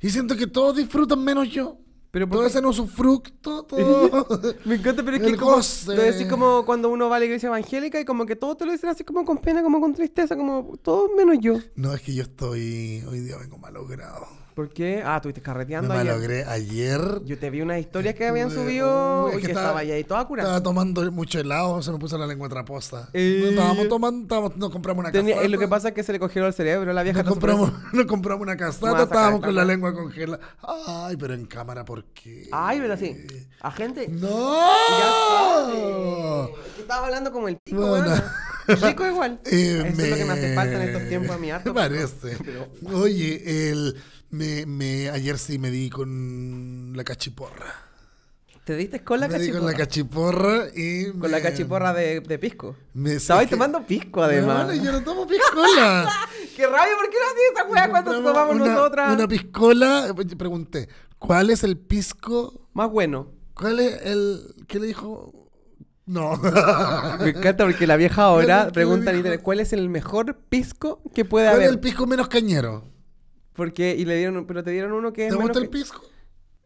Y siento que todos disfrutan menos yo. Pero todo ese no usufructo, todo. me encanta, pero es que como, como cuando uno va a la iglesia evangélica y como que todos te lo dicen así como con pena, como con tristeza, como todo menos yo. No, es que yo estoy. Hoy día vengo malogrado. ¿Por qué? Ah, estuviste carreteando me ayer. logré ayer. Yo te vi una historia que habían subido que, estaba, ahí toda curada. Estaba tomando mucho helado, se me puso la lengua traposta. Eh, estábamos tomando, estábamos, nos compramos una eh, lo que pasa es que se le cogieron el cerebro a la vieja. Nos compramos, nos compramos una castata, estábamos con la lengua congelada. Ay, pero en cámara, ¿por qué? Ay, ¿verdad? Sí. ¿A gente? ¡No! Ya estaba hablando como el tipo, bueno. Chico igual. Eh, Eso es lo que me hace falta en estos tiempos a mi arte. Parece. Oye, el... Me, me, ayer sí me di con la cachiporra. ¿Te diste con la me cachiporra? Di con la cachiporra y. Con la cachiporra de, de pisco. Me Estabais tomando pisco además. Bueno, yo no tomo piscola. ¡Qué rabia! ¿Por qué no hacías esta weá cuando tomamos nosotras? Una piscola. Pues, pregunté, ¿cuál es el pisco más bueno? ¿Cuál es el. ¿Qué le dijo? No. Me encanta porque la vieja ahora pregunta cuál es el mejor pisco que puede haber. ¿Cuál es el pisco menos cañero? Porque, y le dieron, pero te dieron uno que es ¿Te gusta el pisco?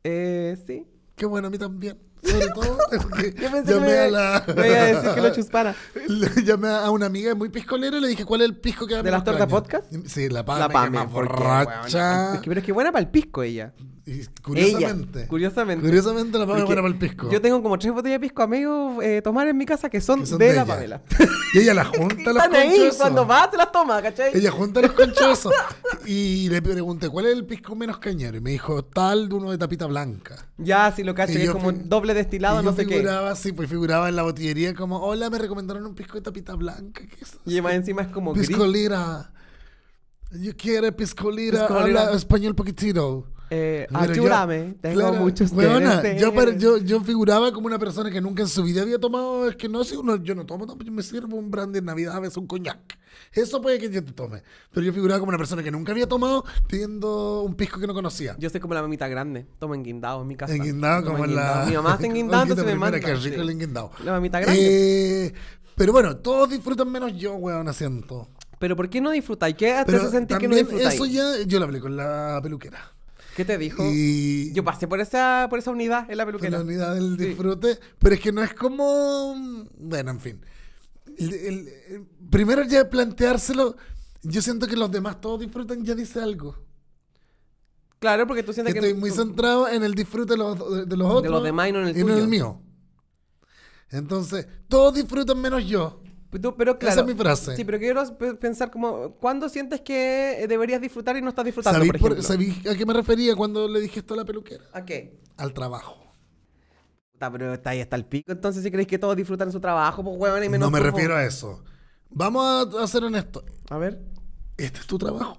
Eh, sí. Qué bueno, a mí también. Sobre todo, porque Yo pensé que me, a la... me iba a decir que lo chuspara. llamé a una amiga muy piscolera y le dije, ¿cuál es el pisco que va ¿De las tortas podcast? Sí, la Pame. La que es borracha. pero es que buena para el pisco ella curiosamente, curiosamente. Curiosamente la Pamela para el pisco. Yo tengo como tres botellas de pisco amigos eh, tomar en mi casa que son, de, la ella. Y ella las junta las Están cuando va te las toma, ¿cachai? Ella junta los conchosos y le pregunté, ¿cuál es el pisco menos cañero? Y me dijo, tal de uno de tapita blanca. Ya, si lo caché es como doble destilado, no yo sé figuraba, qué. Sí, pues figuraba en la botillería como, hola, me recomendaron un pisco de tapita blanca. y más encima es como pisco lira Yo quiero pisco lira? español poquitito. Eh, ayúdame, tengo muchos weona, yo, figuraba como una persona que nunca en su vida había tomado, es que no sé, yo no tomo, pues yo me sirvo un brandy en Navidad, a veces un coñac. Eso puede que yo te tome. Pero yo figuraba como una persona que nunca había tomado pidiendo un pisco que no conocía. Yo soy como la mamita grande, tomo enguindado en mi casa. Enguindado como en la... Mi mamá hace enguindado, entonces me manda. rico el enguindado. La mamita grande. Eh, pero bueno, todos disfrutan menos yo, weón, siento Pero ¿por qué no disfrutáis? ¿Qué hace sentir que no disfrutáis? Eso ya, yo lo hablé con la peluquera. ¿Qué te dijo? Yo pasé por esa, por esa unidad en la peluquera. Por la unidad del disfrute. Pero es que no es como. Bueno, en fin. El, primero ya planteárselo. Yo siento que los demás todos disfrutan, ya dice algo. Claro, porque tú sientes que. estoy muy centrado en el disfrute de los, de los otros. De los demás y no en el, y No en el mío. Entonces, todos disfrutan menos yo. Pero, claro, Esa es mi frase. Sí, pero quiero pensar como, ¿cuándo sientes que deberías disfrutar y no estás disfrutando? por ejemplo? a qué me refería cuando le dije esto a la peluquera? ¿A qué? Al trabajo. pero está ahí hasta el pico. Entonces, si crees que todos disfrutan su trabajo, pues huevón y menos. No me refiero pues. a eso. Vamos a, hacer ser honestos. A ver. Este es tu trabajo.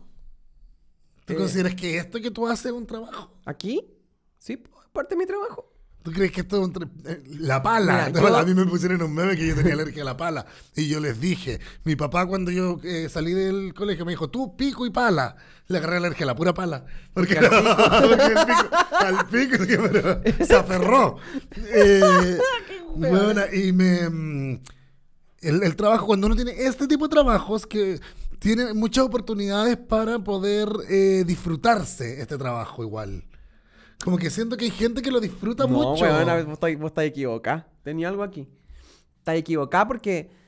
¿Tú eh. consideras que esto que tú haces es un trabajo? ¿Aquí? Sí, pues, parte de mi trabajo. ¿Tú crees que esto es un eh, La pala. A mí me pusieron un meme que yo tenía alergia a la pala. Y yo les dije, mi papá cuando yo eh, salí del colegio me dijo, tú pico y pala. Le agarré alergia a la pura pala. Porque, al, pico. se aferró. bueno, eh, y me... Mm, el, trabajo, cuando uno tiene este tipo de trabajos que tiene muchas oportunidades para poder disfrutarse este trabajo igual. Como que siento que hay gente que lo disfruta mucho. No, bueno, vos estás, vos equivocada. Tenía algo aquí. Estás equivocada porque...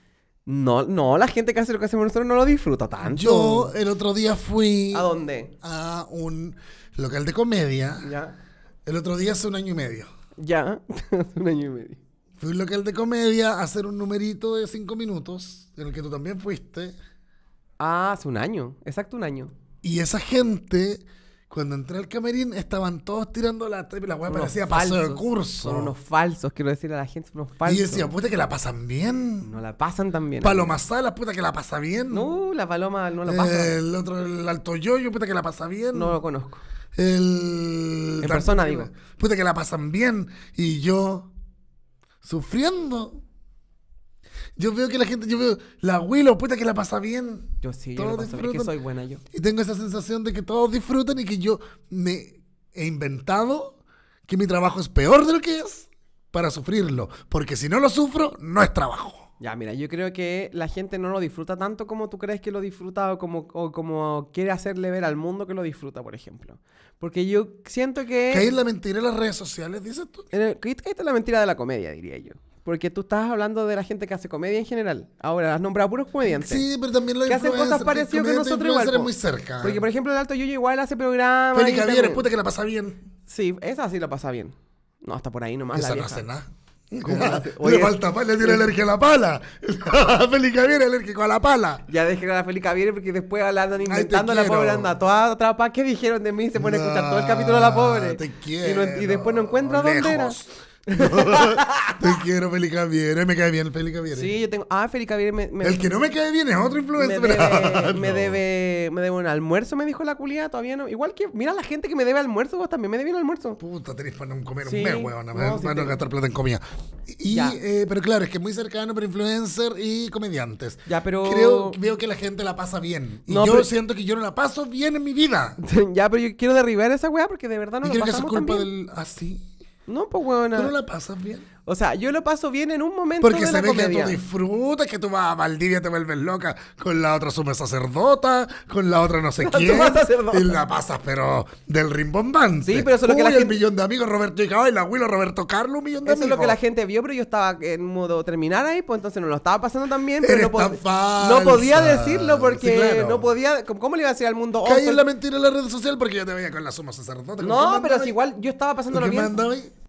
No, no, la gente que hace lo que hacemos nosotros no lo disfruta tanto. Yo el otro día fui... ¿A dónde? A un local de comedia. Ya. El otro día hace un año y medio. Ya, hace un año y medio. Fui a un local de comedia a hacer un numerito de cinco minutos, en el que tú también fuiste. Ah, hace un año, exacto un año. Y esa gente cuando entré al camerín, estaban todos tirando la y la weá parecía paso de curso. Son unos falsos, quiero decir a la gente, son unos falsos. Y decía, puta que la pasan bien. No la pasan tan bien. Paloma Sala, puta que la pasa bien. No, la paloma no la pasa. bien. el otro, el alto yoyo, puta que la pasa bien. No lo conozco. El. En persona, digo. Puta que la pasan bien. Y yo. Sufriendo. Yo veo que la gente, yo veo, la Willow, puta que la pasa bien. Yo sí, yo lo paso que soy buena yo. Y tengo esa sensación de que todos disfrutan y que yo me he inventado que mi trabajo es peor de lo que es para sufrirlo. Porque si no lo sufro, no es trabajo. Ya, mira, yo creo que la gente no lo disfruta tanto como tú crees que lo disfruta o como, quiere hacerle ver al mundo que lo disfruta, por ejemplo. Porque yo siento que... es la mentira de las redes sociales, dices tú? En la mentira de la comedia, diría yo. Porque tú estás hablando de la gente que hace comedia en general. Ahora, has nombrado puros comediantes. Sí, pero también lo Que hacen cosas parecidas que nosotros igual. Porque, por ejemplo, el Alto Yuyo igual hace programas. Félix Javier, puta que la pasa bien. Sí, esa sí la pasa bien. No, hasta por ahí nomás Esa la vieja. no hace nada. le falta le tiene alergia a la pala. Félix Javier es alérgico a la pala. Ya dejé a la Félix Javier porque después la andan inventando a la pobre anda toda para ¿Qué dijeron de mí? Se pone a escuchar todo el capítulo de la pobre. Te quiero. Y, después no encuentra dónde era. te quiero, Feli Me cae bien Feli Sí, yo tengo. Ah, Feli me, El que no me cae bien es otro influencer. Me debe, me debe, un almuerzo, me dijo la culia. Todavía no. Igual que. Mira la gente que me debe almuerzo, vos también me debe un almuerzo. Puta, tenés para no comer un mes, weón. Para no, gastar plata en comida. Y, eh, pero claro, es que muy cercano para influencer y comediantes. Ya, pero. Creo, veo que la gente la pasa bien. Y yo siento que yo no la paso bien en mi vida. ya, pero yo quiero derribar esa weá porque de verdad no y lo creo pasamos que es culpa del. Así ah, no, pues, huevona. ¿Tú no la pasas bien? O sea, yo lo paso bien en un momento. Porque se ve que tú disfrutas, que tú vas a Valdivia, te vuelves loca con la otra suma sacerdota, con la otra no sé quién. y la pasas, pero del rimbombante. Sí, pero eso es lo que la gente. el millón de amigos, Roberto y y la Roberto Carlos, millón de eso amigos. es lo que la gente vio, pero yo estaba en modo terminar ahí, pues entonces no lo estaba pasando tan bien. Pero no, no podía decirlo porque no podía. ¿Cómo le iba a decir al mundo? Oh, Caí en la mentira en la red social porque yo te veía con la suma sacerdota. No, pero es igual yo estaba pasándolo bien.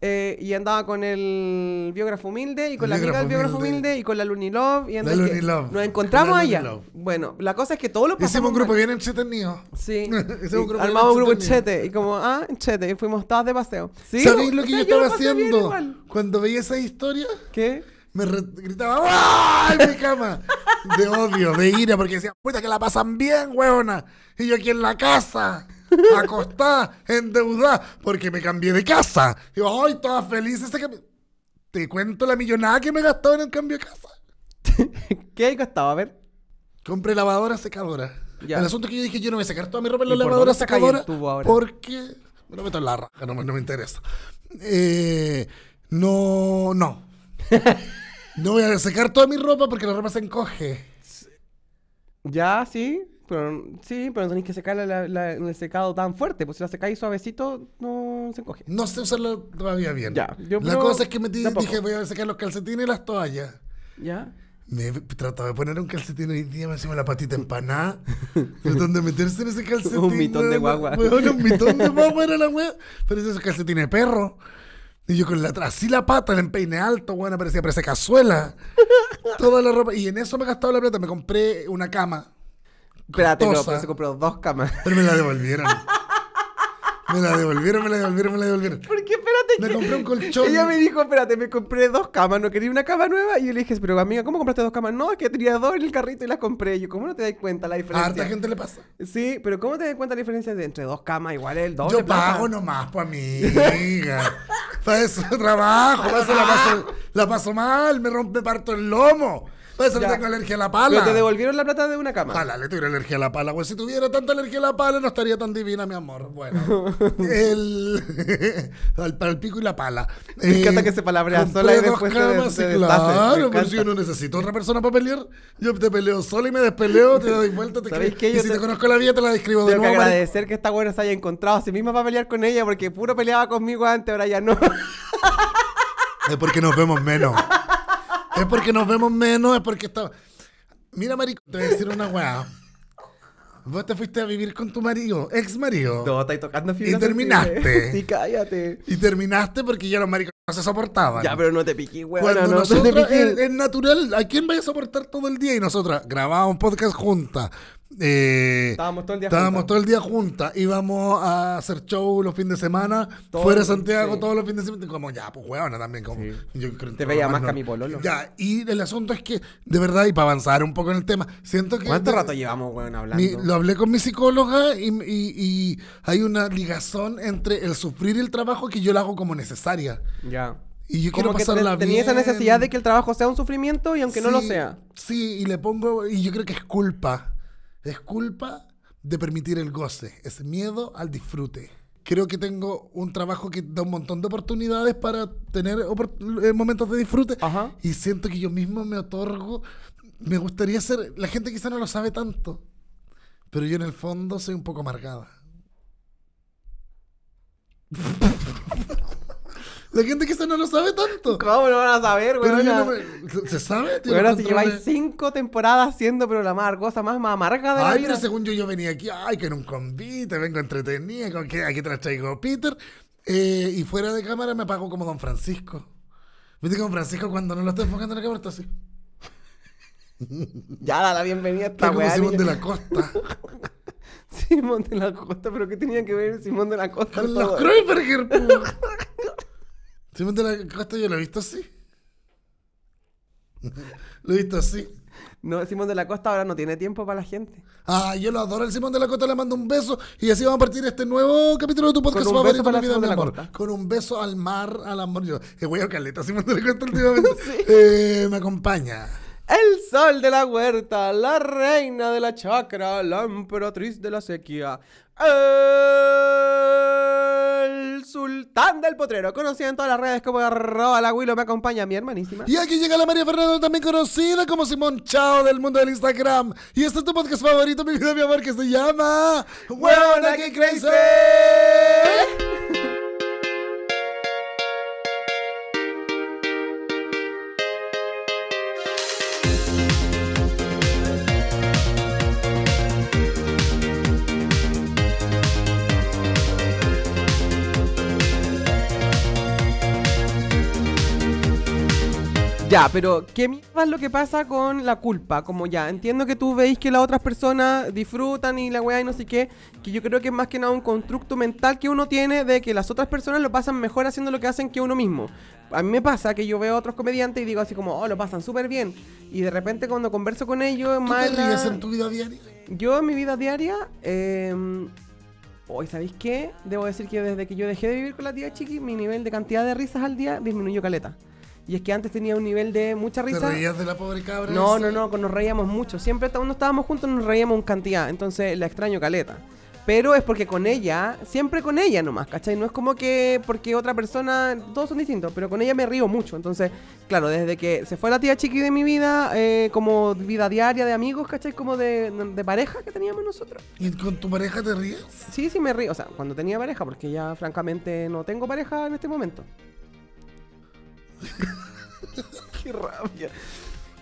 Eh, y andaba con el biógrafo humilde y con la amiga del biógrafo humilde y con la Lunilove. Y Nos encontramos allá. Bueno, la cosa es que todos los Hicimos un grupo bien entretenido. Sí. un armamos un grupo chete. Y como, ah, chete. Y fuimos todas de paseo. ¿Sí? ¿Sabéis lo que yo estaba haciendo? Cuando veía esa historia. ¿Qué? Me gritaba ¡Ah! mi cama de odio, de ira, porque decía, puta que la pasan bien, huevona. Y yo aquí en la casa acostada, endeudada, porque me cambié de casa. Y ay, toda feliz ese Te cuento la millonada que me gastó en el cambio de casa. ¿Qué hay gastado? A ver. Compré lavadora, secadora. El asunto que yo dije, yo no voy a sacar toda mi ropa en la lavadora, secadora. Porque me lo meto en la raja, no, no me interesa. Eh, no, no. no voy a secar toda mi ropa porque la ropa se encoge. Ya, sí. Pero, sí, pero no tenéis que secar el secado tan fuerte, porque si la secáis suavecito, no se encoge. No sé usarlo todavía bien. la cosa es que me dije, voy a secar los calcetines y las toallas. Ya. Me trataba de poner un calcetín y día, me encima la patita empanada. tratando de meterse en ese calcetín. un mitón de guagua. un mitón de guagua era la wea. Pero ese calcetín de perro. Y yo con la, así la pata, el empeine alto, weón, parecía, presa cazuela. Toda la ropa. Y en eso me gastado la plata. Me compré una cama Espérate, no, pero se compró dos camas. Pero me la devolvieron. Me la devolvieron, me la devolvieron, me la devolvieron. Porque espérate me que. Me compré un colchón. Ella me dijo, espérate, me compré dos camas, no quería una cama nueva. Y yo le dije, pero amiga, ¿cómo compraste dos camas? No, es que tenía dos en el carrito y las compré. yo, ¿cómo no te das cuenta la diferencia? A harta gente le pasa. Sí, pero ¿cómo te das cuenta la diferencia entre dos camas? Igual el Yo pago nomás, pues amiga. para eso trabajo, eso la la paso mal, me rompe parto el lomo. Pues le tengo alergia a la pala. Pero te devolvieron la plata de una cama. Pala, le tuviera alergia a la pala. Pues si tuviera tanta alergia a la pala, no estaría tan divina, mi amor. Bueno. el. Para el pico y la pala. Me encanta eh, que se palabrea sola y después camas, se, Claro, pero si yo no necesito otra persona para pelear, yo te peleo sola y me despeleo, te doy vuelta, te ¿Sabéis que yo y si te... conozco la vida, te la describo de nuevo. que agradecer que esta güera se haya encontrado a sí misma para pelear con ella, porque puro peleaba conmigo antes, ahora ya no. es porque nos vemos menos. es porque nos vemos menos, es porque estaba. Mira, marico, te voy a decir una weá. Vos te fuiste a vivir con tu marido, ex marido. No, estáis tocando Y terminaste. sí, cállate. Y terminaste porque ya los maricos no se soportaban. Ya, pero no te piquí, weón. Cuando nosotros, Es, natural. ¿A quién vaya a soportar todo el día? Y nosotras grabábamos un podcast juntas. Eh, estábamos todo el día estábamos todo juntas. Íbamos a hacer show los fines de semana. fuera de Santiago todos los fines de semana. Como ya, pues huevona también. Como, Te veía más que a mi pololo. Ya, y el asunto es que, de verdad, y para avanzar un poco en el tema, siento que. ¿Cuánto rato llevamos, hablando? lo hablé con mi psicóloga y, hay una ligazón entre el sufrir y el trabajo que yo la hago como necesaria. Ya. Y yo quiero pasar la vida Tenía esa necesidad de que el trabajo sea un sufrimiento y aunque no lo sea. Sí, y le pongo. Y yo creo que es culpa es culpa de permitir el goce, es miedo al disfrute. Creo que tengo un trabajo que da un montón de oportunidades para tener eh, momentos de disfrute y siento que yo mismo me otorgo, me gustaría ser, la gente quizá no lo sabe tanto, pero yo en el fondo soy un poco amargada. La gente que eso no lo sabe tanto. ¿Cómo no van a saber, güey? yo no me... ¿Se sabe? Tío, bueno, si lleváis cinco temporadas siendo programar, cosa más, más amarga de la vida. Ay, pero según yo, yo venía aquí, ay, que en un convite, vengo entretenida, con que aquí te las traigo Peter. Eh, y fuera de cámara me pago como Don Francisco. Viste que Don Francisco cuando no lo está enfocando en la cámara está así. Ya da la bienvenida a esta como Simón de la Costa. Simón de la Costa, pero ¿qué tenía que ver Simón de la Costa? Con los Kroiberger, Simón de la Costa yo lo he visto así. lo he visto así. No, Simón de la Costa ahora no tiene tiempo para la gente. Ah, yo lo adoro el Simón de la Costa, le mando un beso y así vamos a partir este nuevo capítulo de tu podcast Con un beso para vida, amor. Costa. Con un beso al mar, al amor. Yo, güey, caleta, Simón de la Costa últimamente. Eh, me acompaña. El sol de la huerta, la reina de la chacra, la emperatriz de la sequía. ¡Eh! sultán del potrero, conocido en todas las redes como roba la me acompaña mi hermanísima. Y aquí llega la María Fernanda, también conocida como Simón Chao del mundo del Instagram. Y este es tu podcast favorito, mi vida, mi amor, que se llama... ¡Huevona que crazy! pero ¿qué mierda lo que pasa con la culpa? Como ya, entiendo que tú veis que las otras personas disfrutan y la weá y no sé qué, que yo creo que es más que nada un constructo mental que uno tiene de que las otras personas lo pasan mejor haciendo lo que hacen que uno mismo. A mí me pasa que yo veo a otros comediantes y digo así como, oh, lo pasan súper bien. Y de repente cuando converso con ellos, ¿Tú te ríes en tu vida diaria? Yo en mi vida diaria, eh... Hoy, ¿sabéis qué? Debo decir que desde que yo dejé de vivir con la tía Chiqui, mi nivel de cantidad de risas al día disminuyó caleta. Y es que antes tenía un nivel de mucha risa. ¿Te reías de la pobre cabra? No, no, no, nos reíamos mucho. Siempre cuando estábamos juntos nos reíamos un cantidad. Entonces la extraño caleta. Pero es porque con ella, siempre con ella nomás, ¿cachai? No es como que porque otra persona, todos son distintos, pero con ella me río mucho. Entonces, claro, desde que se fue la tía chiqui de mi vida, eh, como vida diaria de amigos, ¿cachai? Como de, de, pareja que teníamos nosotros. ¿Y con tu pareja te ríes? Sí, sí me río. O sea, cuando tenía pareja, porque ya francamente no tengo pareja en este momento. Qué rabia.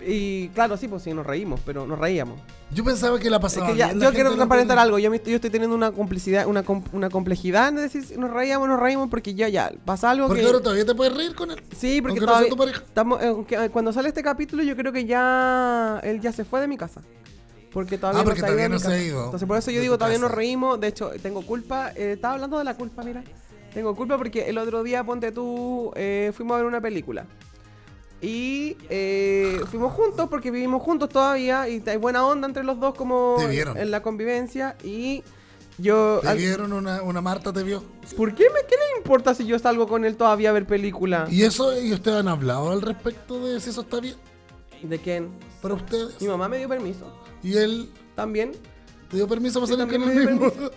Y claro, sí, pues sí, nos reímos, pero nos reíamos. Yo pensaba que la pasaba. yo quiero transparentar algo. Yo, yo estoy teniendo una complicidad, una, una complejidad en decir nos reíamos, nos reímos, porque ya, ya, pasa algo porque que. todavía te puedes reír con él. Sí, porque estamos, eh, cuando sale este capítulo, yo creo que ya. Él ya se fue de mi casa. Porque todavía ah, no, se, ha ido Entonces, por eso yo digo, todavía nos reímos. De hecho, tengo culpa. Eh, estaba hablando de la culpa, mira. Tengo culpa porque el otro día, ponte tú, eh, fuimos a ver una película. Y eh, fuimos juntos porque vivimos juntos todavía y hay buena onda entre los dos como en la convivencia. Y yo... ¿Te vieron una, Marta te vio? ¿Por qué me qué le importa si yo salgo con él todavía a ver película? ¿Y eso y ustedes han hablado al respecto de si eso está bien? ¿De quién? Para ustedes. Mi mamá me dio permiso. ¿Y él? También. ¿Te dio permiso para salir con él mismo?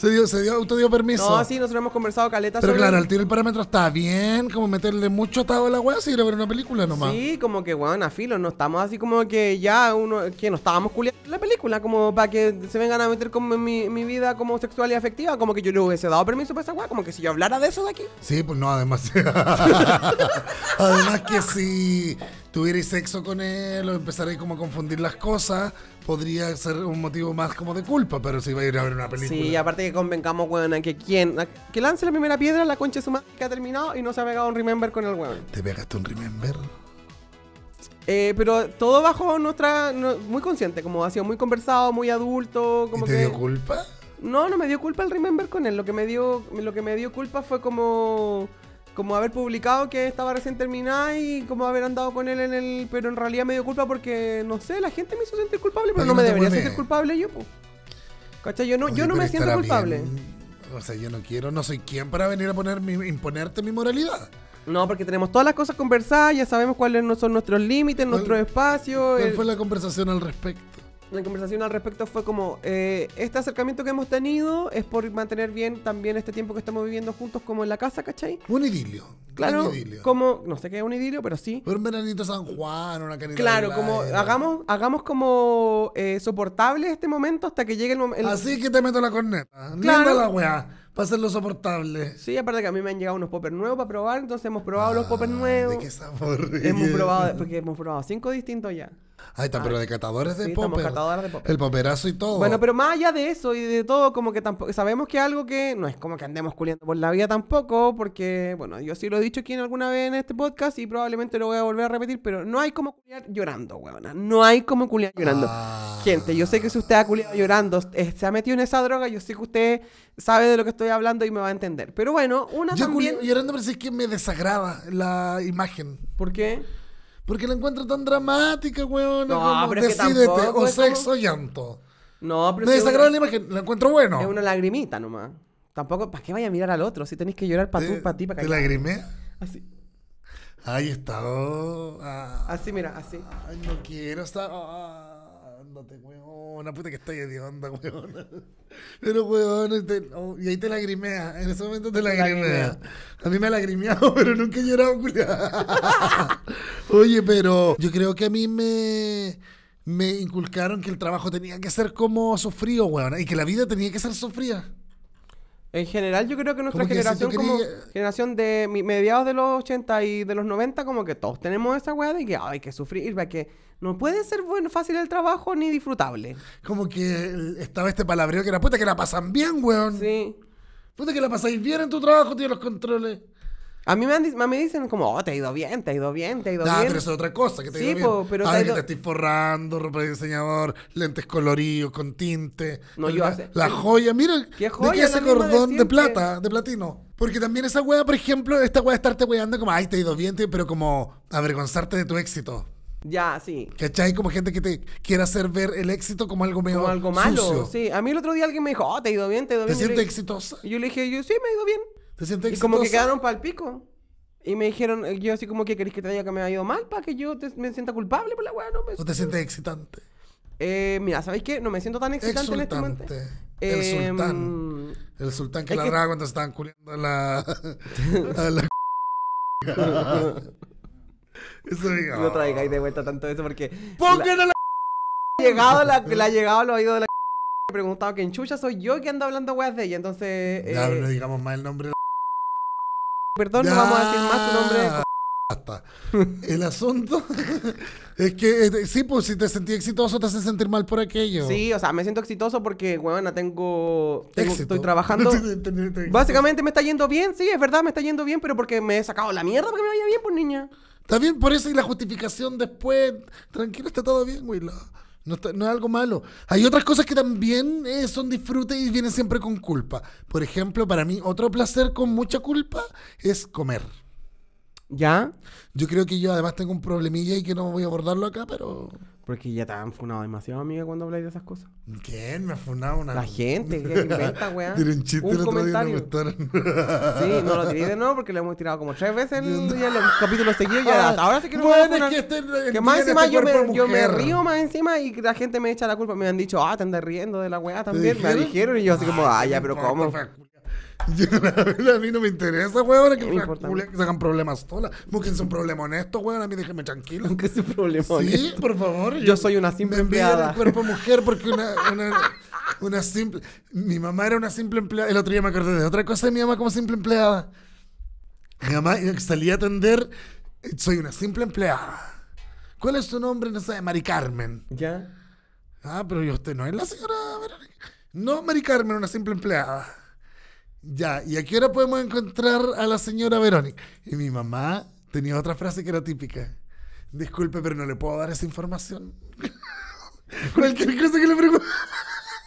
Se dio, se dio, auto dio permiso. No, sí, nosotros hemos conversado caleta Pero claro, al tiro el parámetro está bien, como meterle mucho atado a la weá si a ver una película nomás. Sí, como que weón, a filo, no estamos así como que ya uno, que nos estábamos culiando la película, como para que se vengan a meter con mi, vida como sexual y afectiva, como que yo le hubiese dado permiso para esa weá, como que si yo hablara de eso de aquí. Sí, pues no, además. además que si tuvierais sexo con él o empezaréis como a confundir las cosas, podría ser un motivo más como de culpa, pero si va a ir a ver una película. Sí, aparte que convencamos, weón, que quien que lance la primera piedra, la concha de su madre que ha terminado y no se ha pegado un remember con el weón. ¿Te pegaste un remember? Eh, pero todo bajo nuestra. muy consciente, como ha sido muy conversado, muy adulto. Como te dio culpa? No, no me dio culpa el remember con él. Lo que me dio, lo que me dio culpa fue como como haber publicado que estaba recién terminada y como haber andado con él en el... Pero en realidad me dio culpa porque, no sé, la gente me hizo sentir culpable, pero no, me debería sentir culpable yo, pues. Yo no, yo no me siento culpable. O sea, yo no quiero, no soy quien para venir a poner imponerte mi moralidad. No, porque tenemos todas las cosas conversadas, ya sabemos cuáles son nuestros límites, nuestro espacio. ¿Cuál fue la conversación al respecto? la conversación al respecto fue como, eh, este acercamiento que hemos tenido es por mantener bien también este tiempo que estamos viviendo juntos como en la casa, ¿cachai? Un idilio. Claro, idilio. como, no sé qué es un idilio, pero sí. un veranito San Juan, una canita Claro, como hagamos, hagamos como eh, soportable este momento hasta que llegue el momento. Así que te meto la corneta. Claro. la weá. Para hacerlo soportable. Sí, aparte que a mí me han llegado unos poppers nuevos para probar, entonces hemos probado los ah, poppers nuevos. ¿De Hemos probado, porque hemos probado cinco distintos ya. Ahí está, pero de catadores de sí, El poperazo y todo. Bueno, pero más allá de eso y de todo, como que tampoco sabemos que algo que no es como que andemos culiando por la vida tampoco, porque, bueno, yo sí lo he dicho aquí en alguna vez en este podcast y probablemente lo voy a volver a repetir, pero no hay como culiar llorando, huevona No hay como culiar llorando. Ah. Gente, yo sé que si usted ha culiado llorando, eh, se ha metido en esa droga, yo sé que usted sabe de lo que estoy hablando y me va a entender. Pero bueno, una también... Yo llorando, pero es que me desagrada la imagen. ¿Por qué? Porque la encuentro tan dramática, weón. No, pero pero que tampoco, o sexo llanto. No, pero. Me desagrada la imagen, la encuentro bueno. Es una lagrimita nomás. Tampoco, ¿para qué vaya a mirar al otro? Si tenés que llorar para tú, para ti, para que. ¿Te lagrimé? Así. Ahí está. Oh, ah. así, mira, así. Ay, no quiero estar. Ah una ah, puta que estoy hedionda, weón. Pero, este, huevona oh, y ahí te lagrimea, en ese momento te lagrimea. A mí me ha lagrimeado, pero nunca he llorado, Oye, pero yo creo que a mí me me inculcaron que el trabajo tenía que ser como sufrido, weón, y que la vida tenía que ser sufrida. En general, yo creo que nuestra generación, como generación de mediados de los 80 y de los 90, como que todos tenemos esa weá de que hay que sufrir, que no puede ser bueno, fácil el trabajo ni disfrutable. Como que estaba este palabreo que era puta que la pasan bien, weón. Sí. Puta que la pasáis bien en tu trabajo, tío, los controles. A mí me, me dicen como, oh, te ha ido bien, te ha ido bien, te ha ido bien. Ah, pero es otra cosa, que te ha ido bien. pero te, te estoy forrando, ropa de diseñador, lentes coloridos, con tinte. No, La joya, mira, ¿Qué ¿de qué ese cordón de, plata, de platino? Porque también esa wea, por ejemplo, esta wea de estarte weando como, ay, te ha ido bien, pero como avergonzarte de tu éxito. Ya, sí. ¿Cachai? Como gente que te quiere hacer ver el éxito como algo medio. Como algo malo. Sí. A mí el otro día alguien me dijo, oh, te ha ido bien, te ha ido bien. ¿Te sientes exitosa? yo le dije, yo sí, me ha ido bien. ¿Te sientes Y como que quedaron el pico. Y me dijeron, yo así como que querés que te diga que me ha ido mal para que yo me sienta culpable por la weá, ¿no? Me, pues. ¿O te sientes excitante? Eh, mira, ¿sabéis qué? No me siento tan excitante en este momento. El em, sultán. El sultán que la que... cuando estaban culiando a la. a la. eso diga No ahí de vuelta tanto eso porque. ¡Pongan la... c*****! Ha Llegado la, la ha llegado al oído de la. He preguntado que en chucha soy yo que ando hablando weas de ella, entonces. Eh... Ya, no digamos más el nombre de perdón, no vamos a decir más tu nombre. El asunto es que eh, sí, pues si te sentí exitoso, te hace sentir mal por aquello. Sí, o sea, me siento exitoso porque, bueno, tengo. tengo estoy trabajando. Básicamente me está yendo bien, sí, es verdad, me está yendo bien, pero porque me he sacado la mierda que me vaya bien, pues niña. Está bien, por eso y la justificación después. Tranquilo, está todo bien, güey. No, es algo malo. Hay otras cosas que también eh, son disfrute y vienen siempre con culpa. Por ejemplo, para mí otro placer con mucha culpa es comer. ¿Ya? Yo creo que yo además tengo un problemilla y que no voy a abordarlo acá, pero... Porque ya te han funado demasiado, amiga, cuando habláis de esas cosas. ¿Quién? Me ha funado una. La gente, ¿qué inventa, weá. Tiene un chiste un el otro comentario. no sí, no lo tiré de nuevo porque le hemos tirado como tres veces el, el capítulo capítulos y Ya, ahora sí que no bueno, me es que, este, que más encima este yo, me, río más encima y la gente me echa la culpa. Me han dicho, ah, te andas riendo de la weá también. Me dijeron y yo así como, ah, ya, pero ¿cómo? a mí no me interesa, weón, que, que se hagan problemas solas. Búsquense un problema honesto, weón, a mí déjeme tranquilo. Aunque es un problema Sí, por favor. Yo, soy una simple empleada. Me cuerpo mujer porque una, simple... Mi mamá era una simple empleada. El otro día me acordé de otra cosa de mi mamá como simple empleada. Mi mamá salía a atender... Soy una simple empleada. ¿Cuál es tu nombre? No sé, Mari Carmen. ¿Ya? Ah, pero yo, usted no es la señora... No, Mari Carmen, una simple empleada. Ya, ¿y a qué hora podemos encontrar a la señora Verónica? Y mi mamá tenía otra frase que era típica. Disculpe, pero no le puedo dar esa información. Cualquier cosa que le pregunte.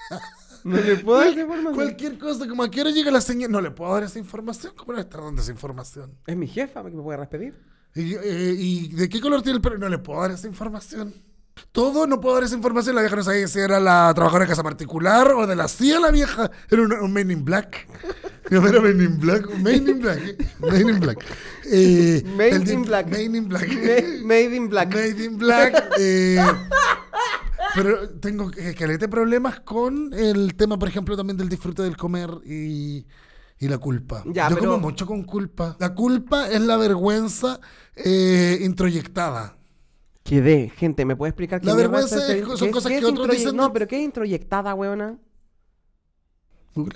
No le puedo dar esa información. Cualquier cosa, como a qué hora llega la señora. No le puedo dar esa información. ¿Cómo le está dando esa información? Es mi jefa, me puede despedir. ¿Y, eh, ¿Y de qué color tiene el pelo? No le puedo dar esa información. Todo, no puedo dar esa información. La vieja no sabía si era la trabajadora de casa particular o de la CIA la vieja. Era un, main in Black. No, era in Black. in Black. made, in black. made in Black. Made, in Black. Made in Black. pero tengo que, que problemas con el tema, por ejemplo, también del disfrute del comer y la culpa. Yo como mucho con culpa. La culpa es la vergüenza eh, introyectada. Quedé, gente, ¿me puede explicar qué La vergüenza es, son cosas que otros dicen. No, pero ¿qué es introyectada, weona?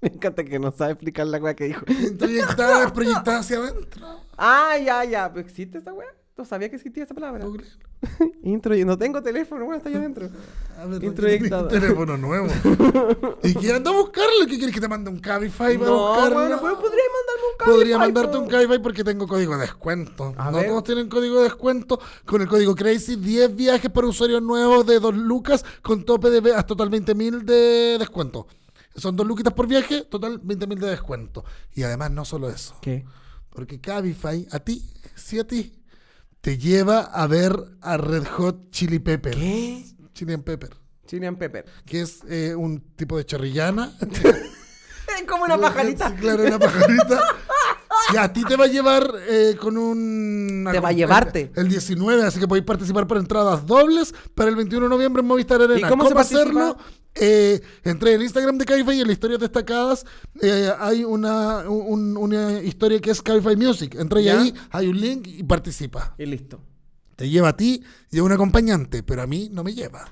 Me encanta que no sabe explicar la weá que dijo. Introyectada es proyectada hacia adentro. Ah, ya, ya. existe esa weá? No sabía que existía esa palabra. Intro y no tengo teléfono, bueno, está allá adentro. Introyectado. teléfono nuevo. y quién anda a buscarlo. ¿Qué quieres que te mande un Cabify para no, Bueno, pues mandarme un Cabify. Podría mandarte un Cabify porque tengo código de descuento. no todos tienen código de descuento. Con el código Crazy, 10 viajes para usuarios nuevos de 2 lucas con tope de hasta total 20.000 de descuento. Son 2 lucitas por viaje, total 20.000 mil de descuento. Y además, no solo eso. ¿Qué? Porque Cabify, a ti, sí a ti te lleva a ver a Red Hot Chili Pepper. ¿Qué? Chili and Pepper. Chili and Pepper. Que es eh, un tipo de chorrillana como una pajarita. claro, una pajarita. Y a ti te va a llevar eh, con un... Te va a llevarte. El, 19, así que podéis participar por entradas dobles para el 21 de noviembre en Movistar Arena. ¿Y cómo, ¿Cómo se hacerlo? Eh, entre el Instagram de Calify y en las historias destacadas eh, hay una, una historia que es Calify Music. Entra ahí, hay un link y participa. Y listo. Te lleva a ti y a un acompañante, pero a mí no me lleva.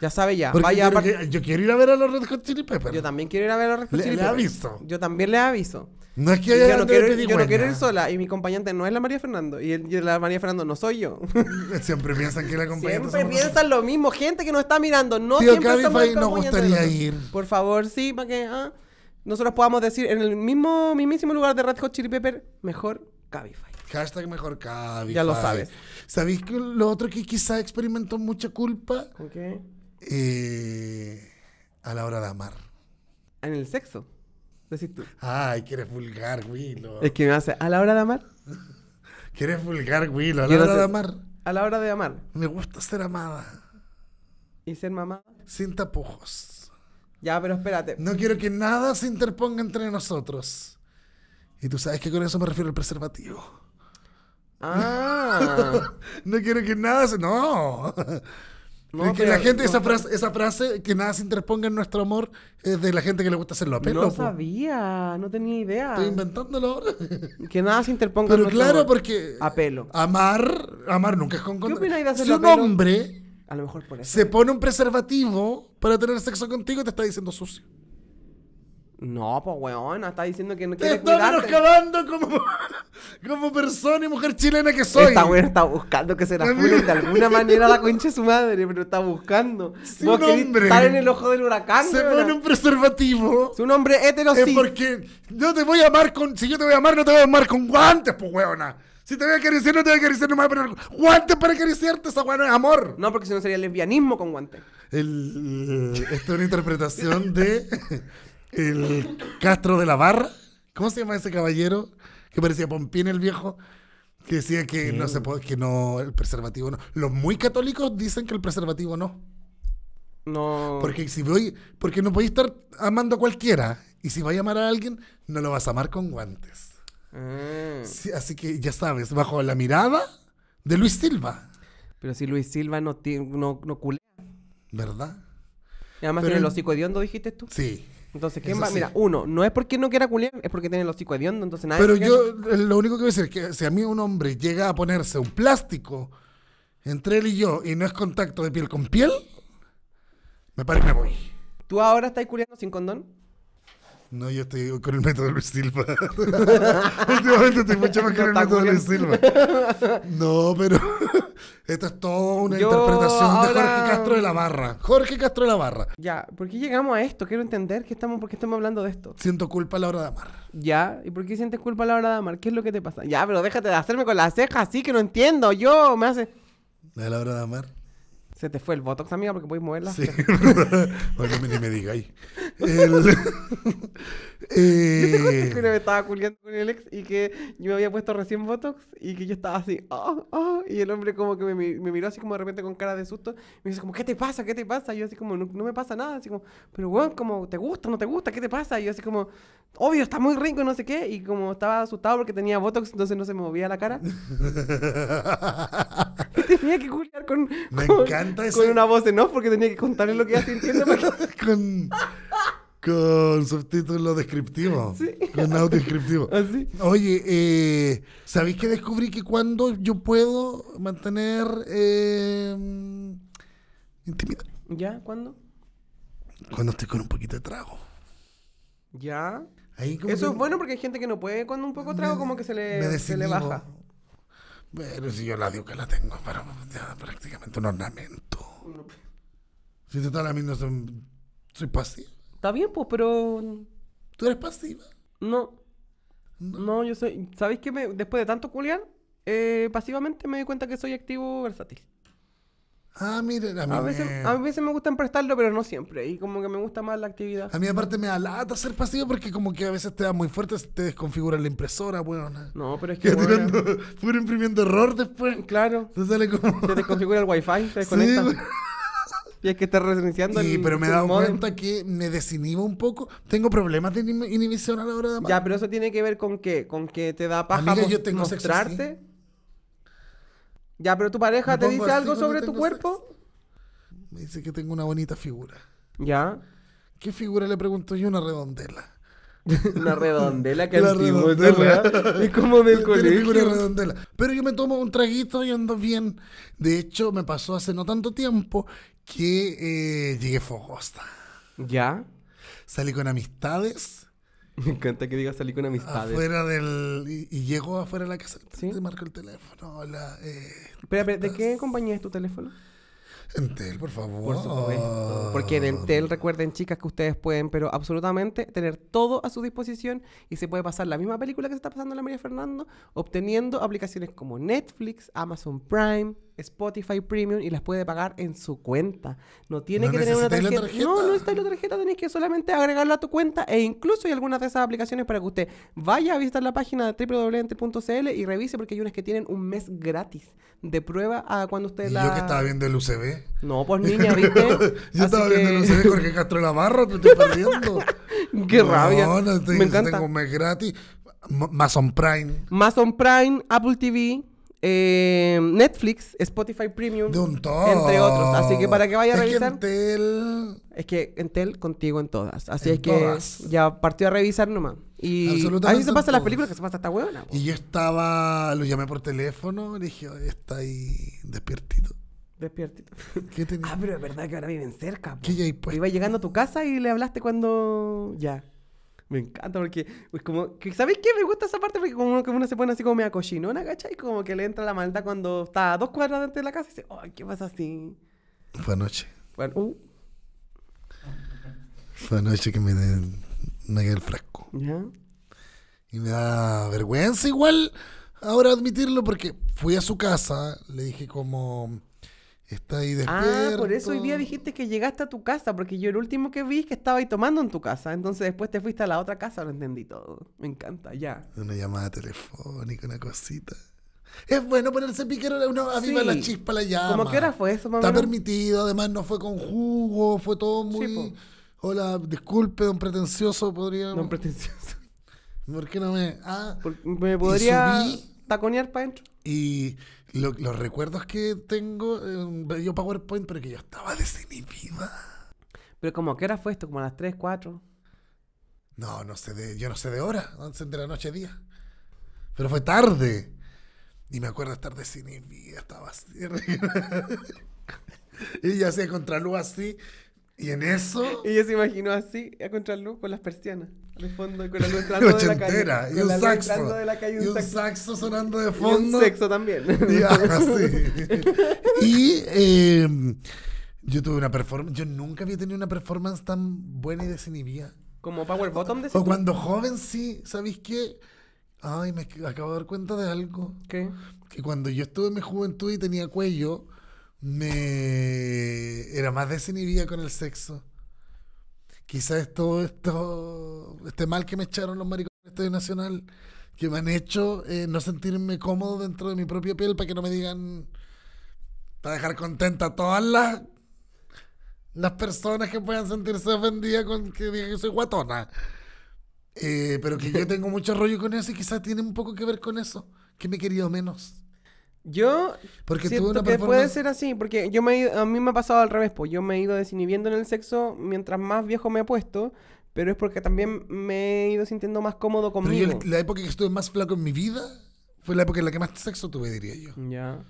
Ya sabe ya. Vaya a yo quiero ir a ver a los Red Hot Chili Peppers. Yo también quiero ir a ver a los Red Hot Chili Peppers. le aviso. Yo también le aviso. No es que yo no, quiero, yo no quiero ir sola y mi compañante no es la María Fernando y, la María Fernando no soy yo. Siempre piensan que la compañera Siempre piensan lo mismo, gente que nos está mirando, no siempre nos gustaría ir. Por favor, sí, para que ah. nosotros podamos decir en el mismo mismísimo lugar de Red Hot Chili Pepper, mejor Cabify. Hashtag mejor Cabify. Ya lo sabes. ¿Sabéis que lo otro que quizá experimentó mucha culpa? Eh, a la hora de amar. ¿En el sexo? Decís tú. Ay, quieres vulgar, Willow. Es que me hace, a la hora de amar. ¿Quieres vulgar, Willo a la hora de amar. A la hora de amar. Me gusta ser amada. ¿Y ser mamá? Sin tapujos. Ya, pero espérate. No quiero que nada se interponga entre nosotros. Y tú sabes que con eso me refiero al preservativo. Ah. no quiero que nada se... No que la gente, esa, frase, esa frase, que nada se interponga en nuestro amor, es de la gente que le gusta hacerlo a pelo. No sabía, no tenía idea. Estoy inventándolo ahora. que nada se interponga en nuestro claro, porque. A pelo. Amar, amar nunca es con contra. ¿Qué de hacerlo Si un a hombre. A lo mejor por eso. Se pone un preservativo para tener sexo contigo, te está diciendo sucio. No, pues weona, está diciendo que no quiere Te está menoscabando como, como persona y mujer chilena que soy. Esta weón está buscando que se la funen de alguna manera la concha de su madre, pero está buscando. un hombre está en el ojo del huracán, Se pone un preservativo. Es un hombre hetero Es porque no te voy a amar con. Si yo te voy a amar, no te voy a amar con guantes, pues weona. Si te voy a acariciar, no te voy a acariciar, no me voy a poner guantes para acariciarte, esa weona, es amor. No, porque si no sería lesbianismo con guantes. El, eh, esta es una interpretación de el Castro de la Barra. ¿Cómo se llama ese caballero? Que parecía Pompín el viejo. Que decía que no se puede, que no, el preservativo no. Los muy católicos dicen que el preservativo no. No. Porque si voy, porque no podéis estar amando a cualquiera. Y si vais a amar a alguien, no lo vas a amar con guantes. Ah. así que ya sabes, bajo la mirada de Luis Silva. Pero si Luis Silva no, no, no culea. ¿Verdad? Y además tiene el hocico dijiste tú. Sí. Entonces, ¿qué Mira, uno, no es porque no quiera culiar, es porque tiene los hocico hediondo, entonces nada. Pero yo, eh, lo único que voy a decir es que si a mí un hombre llega a ponerse un plástico entre él y yo y no es contacto de piel con piel, me parece y me voy. ¿Tú ahora estás culiando sin condón? No, yo estoy con el método de Luis Silva. Últimamente estoy mucho más con el método de Luis Silva. No, pero. Esto es todo una interpretación de Jorge Castro de la Barra. Jorge Castro de la Barra. Ya, ¿por qué llegamos a esto? Quiero entender que estamos, por qué estamos hablando de esto. Siento culpa a la hora de amar. Ya, ¿y por qué sientes culpa a la hora de amar? ¿Qué es lo que te pasa? Ya, pero déjate de hacerme con las cejas así que no entiendo. Yo me hace. la hora de amar. Se te fue el botox, amiga, porque podéis moverla. Sí, bueno, ni me digáis. El... eh... Yo me estaba culiando con el ex y que yo me había puesto recién botox y que yo estaba así, oh, oh, y el hombre como que me, miró así como de repente con cara de susto. Me dice como, ¿qué te pasa? ¿Qué te pasa? Y yo así como, no, me pasa nada. Así como, pero bueno, como, ¿te gusta? ¿No te gusta? ¿Qué te pasa? Y yo así como obvio, está muy rico, y no sé qué. Y como estaba asustado porque tenía Botox, entonces no se me movía la cara. tenía que culiar con, me encanta eso con una voz de no, porque tenía que contarle lo que iba sintiendo. con, con subtítulo descriptivo. Con audio descriptivo. Así. Oye, eh, ¿sabéis que descubrí que cuando yo puedo mantener em, intimidad? ¿Ya? ¿Cuándo? Cuando estoy con un poquito de trago. ¿Ya? Eso es bueno porque hay gente que no puede cuando un poco trago, como que se le, se le baja. Pero si yo la digo que la tengo pero prácticamente un ornamento. Si te a la no soy pasiva. Está bien, pues, pero. ¿Tú eres pasiva? No. No, yo soy. ¿Sabéis qué? después de tanto culiar, eh, pasivamente me di cuenta que soy activo versátil? Ah, a mí. veces, me... gusta emprestarlo, pero no siempre. Y como que me gusta más la actividad. A mí, aparte, me alata ser pasivo porque, como que a veces te da muy fuerte, te desconfigura la impresora, weón. no, pero es que. imprimiendo error después. Claro. Te sale como. Te desconfigura el wifi, desconecta. y es que estás reiniciando sí, pero me he dado cuenta que me desinhibo un poco. Tengo problemas de inhibición a la hora de Ya, pero eso tiene que ver con qué. con que te da paja yo tengo mostrarte. Ya, pero tu pareja te dice algo sobre tu cuerpo. Me dice que tengo una bonita figura. Ya. ¿Qué figura le pregunto yo? Una redondela. una redondela que Es como del colegio. Pero yo me tomo un traguito y ando bien. De hecho, me pasó hace no tanto tiempo que eh, llegué fogosta. ¿Ya? Salí con amistades Me encanta que diga salir con amistades. Afuera del. Y, llego afuera de la casa. ¿Sí? Te marco el teléfono. Hola. Eh, pero, ¿de qué compañía es tu teléfono? Entel, por favor. Porque en Entel, recuerden, chicas, que ustedes pueden, pero absolutamente, tener todo a su disposición y se puede pasar la misma película que se está pasando en la María Fernando, obteniendo aplicaciones como Netflix, Amazon Prime, Spotify Premium y las puede pagar en su cuenta. No tiene que tener una tarjeta. No, no está en la tarjeta, tenéis que solamente agregarla a tu cuenta e incluso hay algunas de esas aplicaciones para que usted vaya a visitar la página de www.cl y revise porque hay unas que tienen un mes gratis de prueba a cuando usted ¿Y la... yo que estaba viendo el UCB? No, pues niña, ¿viste? yo estaba viendo el UCB, porque Castro barra, te estoy perdiendo. ¡Qué rabia! Me encanta. Tengo un mes gratis. Mason Amazon Prime. Amazon Prime, Apple TV, eh, Netflix, Spotify Premium, entre otros. Así que para que vaya a revisar. Es que Entel contigo en todas. Así es que ya partió a revisar nomás. Y ahí se pasan las películas que se pasa esta huevona. Y yo estaba, lo llamé por teléfono, le dije, está ahí despiertito. Despiertito. Ah, pero es verdad que ahora viven cerca. Iba llegando a tu casa y le hablaste cuando. Ya. Me encanta porque, pues como, que, ¿sabéis qué? Me gusta esa parte porque como uno se pone así como me una cochinona, Y Como que le entra la maldad cuando está a dos cuadras de la casa y dice, ¡ay, qué pasa así! Fue anoche. Uh. Fue anoche que me, negué el frasco. Y me da vergüenza igual ahora admitirlo porque fui a su casa, le dije como Está ahí ah, despierto. Ah, por eso hoy día dijiste que llegaste a tu casa, porque yo el último que vi es que estaba ahí tomando en tu casa. Entonces después te fuiste a la otra casa, lo entendí todo. Me encanta, ya. Una llamada telefónica, una cosita. Es bueno ponerse piquero, uno aviva la chispa, la llama. ¿Cómo que hora fue eso, mamá? Está permitido, además no fue con jugo, fue todo muy... Hola, disculpe, don pretencioso, podría... Don pretencioso. ¿Por qué no me...? Ah, me podría taconear para adentro. Y los recuerdos que tengo, un eh, yo PowerPoint, pero que yo estaba viva. Pero como que hora fue esto, como a las 3, 4. No, no sé de, yo no sé de hora, antes de la noche, día. Pero fue tarde. Y me acuerdo estar desinhibida, estaba así. y ya hacía contraluz así. Y en eso... Ella se imaginó así, a contraluz, con las persianas de fondo con el de la calle. Y un saxo. un saxo. sonando de fondo. Y sexo también. Y, ah, em, yo tuve una performance. Yo nunca había tenido una performance tan buena y de desinhibida. Como Power Bottom de O, cuando joven, sí. ¿Sabéis qué? Ay, me acabo de dar cuenta de algo. ¿Qué? Que cuando yo estuve en mi juventud y tenía cuello, me. Era más desinhibida con el sexo quizás todo esto, este mal que me echaron los maricones del Estadio Nacional, que me han hecho eh, no sentirme cómodo dentro de mi propia piel para que no me digan, para dejar contenta a todas las, personas que puedan sentirse ofendidas con que digan que soy guatona. Eh, pero que yo tengo mucho rollo con eso y quizás tiene un poco que ver con eso, que me he querido menos. Yo porque puede ser así, porque yo me, a mí me ha pasado al revés, pues yo me he ido desinhibiendo en el sexo mientras más viejo me he puesto, pero es porque también me he ido sintiendo más cómodo conmigo. la época que estuve más flaco en mi vida fue la época en la que más sexo tuve, diría yo. Ya.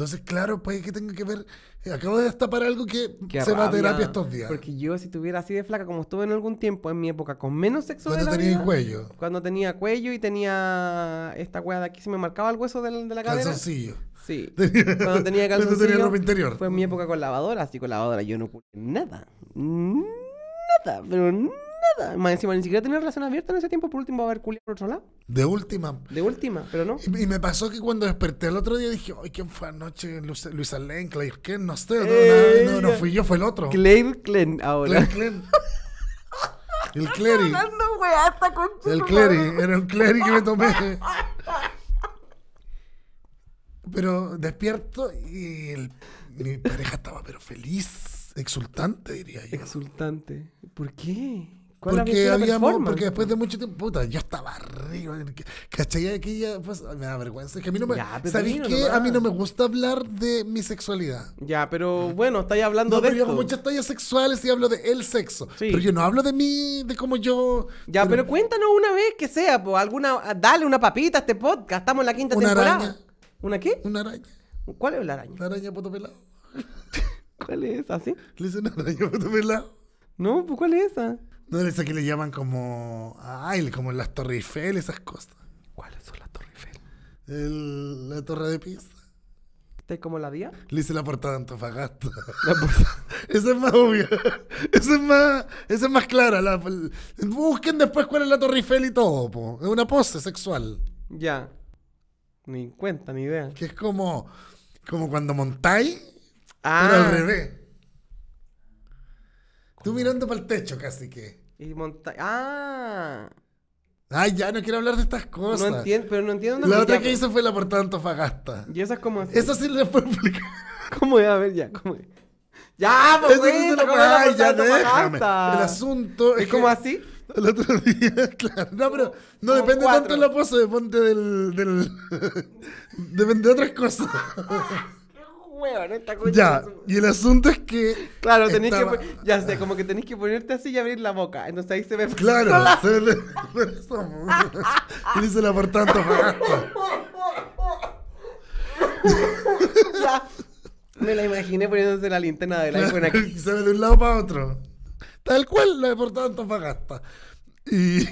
Entonces, claro, pues que tengo que ver. Eh, acabo de destapar algo que se va a terapia estos días. Porque yo, si estuviera así de flaca como estuve en algún tiempo, en mi época, con menos sexo. Cuando tenía cuello. Cuando tenía cuello y tenía esta weá de aquí, se me marcaba el hueso de la, de la cadera. Calzoncillo. Sí. cuando tenía calzoncillo. tenía ropa interior. Fue en mi época con lavadora, así con lavadora. Yo no ocurrió nada. Nada, pero nada nada. encima, ni siquiera tenía relación abierta en ese tiempo. Por último, va a haber culiado por otro lado. De última. De última, pero no. Y, me pasó que cuando desperté el otro día dije, ay, ¿quién fue anoche? Luis, Luis Claire Ken? no estoy no, no, eh, fui yo, fue el otro. Claire Clen ahora. Claire Klen. el Clery. el Clery, era el Clery que me tomé. Pero despierto y mi pareja estaba pero feliz, exultante diría yo. Exultante. ¿Por qué? porque había porque después de mucho tiempo, puta, yo estaba arriba. ¿Cachai? Aquí ya, pues, me da vergüenza. Es que a mí no me. qué? a mí no me gusta hablar de mi sexualidad. Ya, pero bueno, estáis hablando de. Pero esto. yo muchas tallas sexuales y hablo de el sexo. Pero yo no hablo de mí, de cómo yo. Ya, pero, cuéntanos una vez que sea, pues, alguna. Dale una papita a este podcast. Estamos en la quinta una temporada. Araña. ¿Una qué? Una araña. ¿Cuál es la araña? La araña poto pelado. ¿Cuál es esa, sí? Le una araña poto pelado. No, pues, ¿cuál es esa? No, es que le llaman como. Ay, como las Torre esas cosas. ¿Cuáles son las Torre la Torre de Pisa. ¿Está como la día? Le hice la portada de Antofagasta. esa es más obvia. Esa es más, esa es más clara. busquen después cuál es la Torre y todo, po. Es una pose sexual. Ya. Ni cuenta, ni idea. Que es como, como cuando montáis, pero al ah. revés. Tú mirando para el techo casi que. Y monta... ¡Ah! Ay, ya no quiero hablar de estas cosas. No entiendo, pero no entiendo. La otra que hizo fue la portada de Antofagasta. Y esa es como así. Eso sí le fue publicado. ¿Cómo es? A ver, ya, Ya, pues, güey, Ay, ya, déjame. El asunto es, ¿Es como así. El otro día, claro. No, pero no depende tanto de la ponte del. del... depende de otras cosas. Ya, y el asunto es que. Claro, tenés que. Ya sé, como que tenés que ponerte así y abrir la boca. Entonces ahí se ve. Claro, se ve. Y dice la por tanto, ya. Me la imaginé poniéndose la linterna de del iPhone aquí. Se ve de un lado para otro. Tal cual, la de por tanto pagasta. Y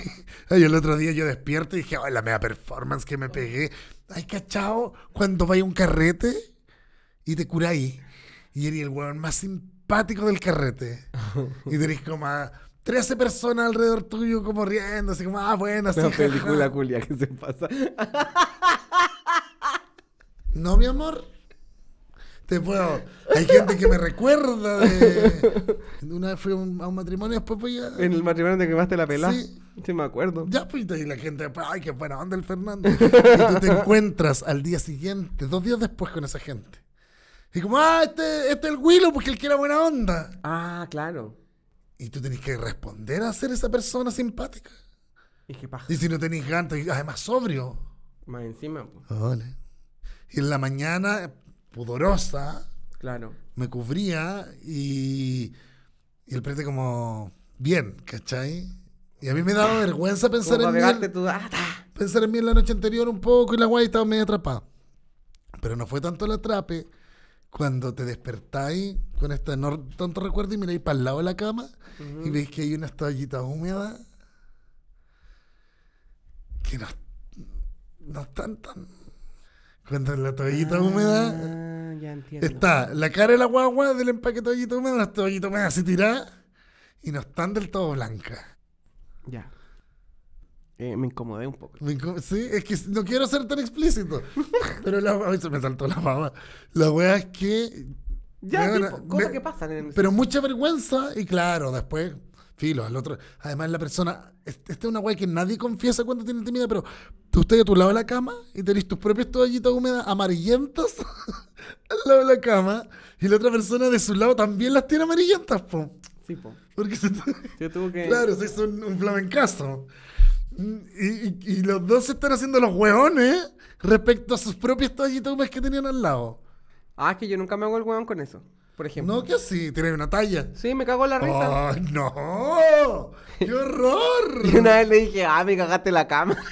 ay, el otro día yo despierto y dije, ay, la mega performance que me pegué. Ay, cachao, cuando vaya un carrete y te ahí. Y eres el weón más simpático del carrete. y tenés como a ah, 13 personas alrededor tuyo como riendo, así como, ah, bueno, así. Una película culia que se pasa. no, mi amor. Te puedo. Hay gente que me recuerda de. Una vez fui a un, a un matrimonio, después fui a... En el matrimonio te quemaste la pelada. Sí. Sí, me acuerdo. Ya, pues, y la gente, ay, qué bueno. ¿Dónde el Fernando. y tú te encuentras al día siguiente, dos días después con esa gente. Y como, ah, este, este es el Willow porque él quiere buena onda. Ah, claro. Y tú tenés que responder a ser esa persona simpática. Y qué Y si no tenés es además sobrio. Más encima. Pues. Y en la mañana, pudorosa. Claro. Me cubría y, y el prete como, bien, ¿cachai? Y a mí me daba vergüenza pensar en mí. pensar en mí en la noche anterior un poco y la guay estaba medio atrapada. Pero no fue tanto el atrape cuando te despertáis con este no, tonto recuerdo y miráis para el lado de la cama y veis que hay unas toallitas húmedas que no, están tan. Cuando la toallita ah, húmeda está la cara de la guagua del empaque de toallita húmeda, las toallitas húmedas se tira y no están del todo blancas. Ya. Eh, me incomodé un poco. sí, es que no quiero ser tan explícito. pero la mí se me saltó la baba. La wea es que. Ya, cosas que pasan Pero mucha vergüenza, y claro, después, filo, al otro. Además, la persona. Esta es una wea que nadie confiesa cuando tiene intimidad, pero tú estás a tu lado de la cama y tenés tus propias toallitas húmedas amarillentas al lado de la cama, y la otra persona de su lado también las tiene amarillentas, po. Sí, po. Porque se. tuvo que... Claro, se hizo un, un flamencazo. Y, los dos se están haciendo los hueones respecto a sus propias toallitas que tenían al lado. Ah, es que yo nunca me hago el hueón con eso, por ejemplo. No, que sí, tiene una talla. Sí, me cago en la risa. ¡Ay, no! ¡Qué horror! y una vez le dije, ah, me cagaste la cama. Nos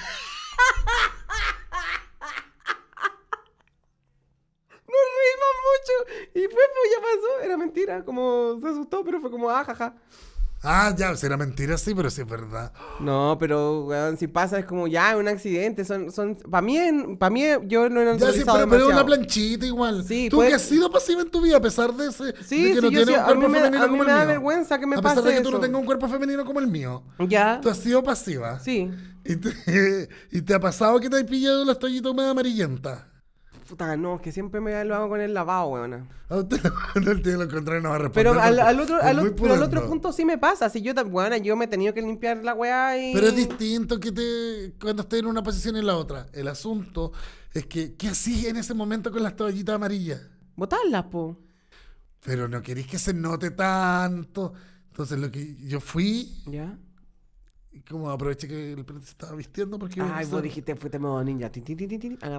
reímos mucho. Y fue, pues ya pasó. Era mentira. Como se asustó, pero fue como, ah, jaja. Ja. Ah, ya, será mentira, sí, pero sí es verdad. No, pero, si pasa es como ya, un accidente. Son, son, para mí, para mí, yo no he Ya, sí, pero, es una planchita igual. Sí, Tú que has sido pasiva en tu vida, a pesar de ese. que no tienes un cuerpo femenino como el mío. A vergüenza que me pesar de que tú no tengas un cuerpo femenino como el mío. Ya. Tú has sido pasiva. Sí. Y te, ha pasado que te has pillado las toallitas más amarillentas. Puta, no, que siempre me lo hago con el lavado, weón. A usted el tío lo contrario no va a responder. Pero al, otro, punto sí me pasa. Si yo, weona, yo me he tenido que limpiar la weá y. Pero es distinto que te cuando estés en una posición y en la otra. El asunto es que, ¿qué hacís en ese momento con las toallitas amarillas? Botarlas, po. Pero no queréis que se note tanto. Entonces lo que yo fui. Ya como aproveché que el prete se estaba vistiendo porque... Ay, vos dijiste, fuiste modo ninja.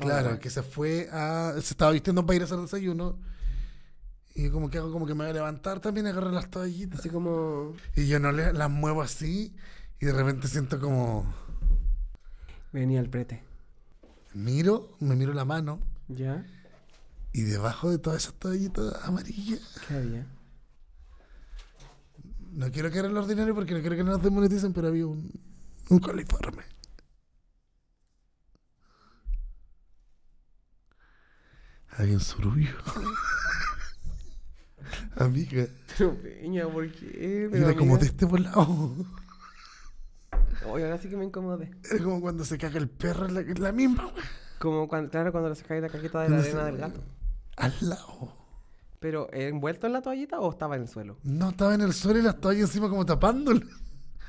claro, que se fue a... Se estaba vistiendo para ir a hacer desayuno. Y como que hago como que me voy a levantar también y agarro las toallitas. Así como... Y yo no las muevo así y de repente siento como... Venía el prete. Miro, me miro la mano. Ya. Y debajo de todas esas toallitas amarillas... ¿Qué había? No quiero que los lo ordinario porque no quiero que nos demoneticen, pero había un, un coliforme. Había un surullo. Amiga. Pero peña, ¿por qué? Pero, como de este por lado. Oye, ahora sí que me incomodé. Es como cuando se caga el perro, la, la misma, Como cuando, claro, cuando se cae la cajita de la arena del gato. Al lado. ¿Pero envuelto en la toallita o estaba en el suelo? No, estaba en el suelo y la toalla encima como tapándolo.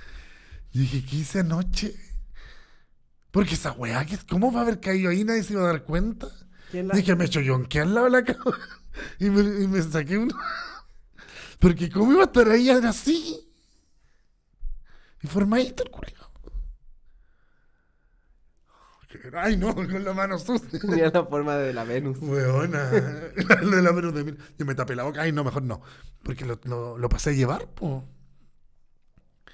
dije, ¿qué hice anoche? Porque esa weá, ¿cómo va a haber caído ahí? Nadie se iba a dar cuenta. Dije, me he al lado de la cama. Y me, y me saqué uno. Porque ¿cómo iba a estar ahí así? Y formadito el culo. Ay, no, con la mano sucia. Tenía la forma de la Venus. ¡Huevona! la, de la Venus de mil. Yo me tapé la boca. Ay, no, mejor no. Porque lo, lo, lo pasé a llevar, po.